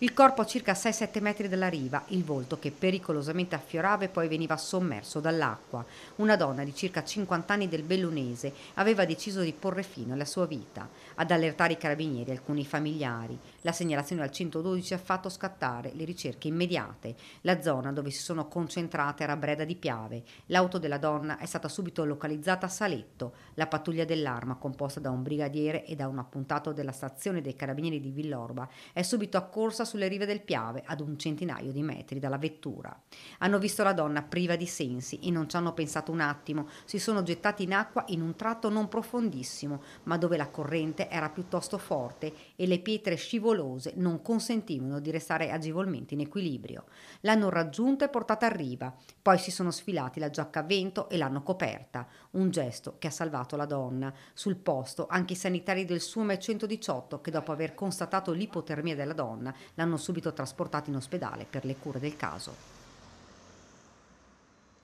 Il corpo a circa 6-7 metri dalla riva, il volto che pericolosamente affiorava e poi veniva sommerso dall'acqua. Una donna di circa 50 anni del Bellunese aveva deciso di porre fine alla sua vita. Ad allertare i carabinieri e alcuni familiari. La segnalazione al 112 ha fatto scattare le ricerche immediate. La zona dove si sono concentrate era Breda di Piave. L'auto della donna è stata subito localizzata a Saletto. La pattuglia dell'arma, composta da un brigadiere e da un appuntato della stazione dei carabinieri di Villorba, è subito accorsa sulle rive del Piave, ad un centinaio di metri dalla vettura. Hanno visto la donna priva di sensi e non ci hanno pensato un attimo, si sono gettati in acqua in un tratto non profondissimo, ma dove la corrente era piuttosto forte e le pietre scivolose non consentivano di restare agevolmente in equilibrio. L'hanno raggiunta e portata a riva, poi si sono sfilati la giacca a vento e l'hanno coperta, un gesto che ha salvato la donna. Sul posto anche i sanitari del Sume 118 che dopo aver constatato l'ipotermia della donna l'hanno subito trasportato in ospedale per le cure del caso.